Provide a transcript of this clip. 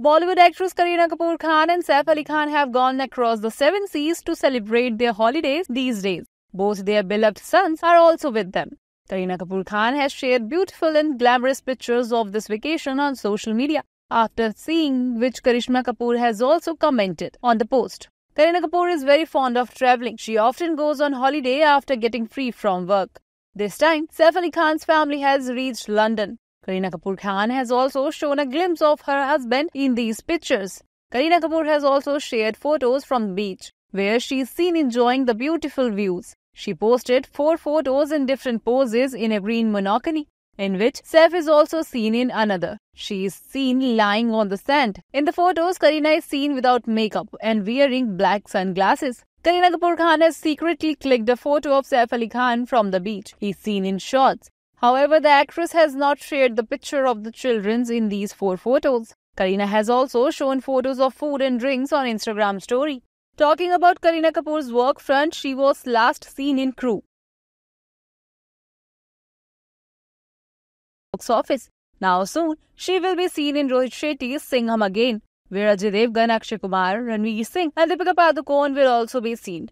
Bollywood actress Kareena Kapoor Khan and Saif Ali Khan have gone across the seven seas to celebrate their holidays these days. Both their beloved sons are also with them. Kareena Kapoor Khan has shared beautiful and glamorous pictures of this vacation on social media, after seeing which Karishma Kapoor has also commented on the post. Kareena Kapoor is very fond of traveling. She often goes on holiday after getting free from work. This time, Saif Ali Khan's family has reached London. Kareena Kapoor Khan has also shown a glimpse of her husband in these pictures. Kareena Kapoor has also shared photos from the beach, where she is seen enjoying the beautiful views. She posted four photos in different poses in a green monocony, in which Seth is also seen in another. She is seen lying on the sand. In the photos, Kareena is seen without makeup and wearing black sunglasses. Kareena Kapoor Khan has secretly clicked a photo of Saif Ali Khan from the beach. He is seen in shorts. However, the actress has not shared the picture of the children in these four photos. Karina has also shown photos of food and drinks on Instagram story. Talking about Karina Kapoor's work front, she was last seen in Crew. Box office. Now soon, she will be seen in Rohit Shetty's Sing Hum Again, where Ajay Devgan, Akshay Kumar, Ranveer Singh and Deepika Padukone will also be seen.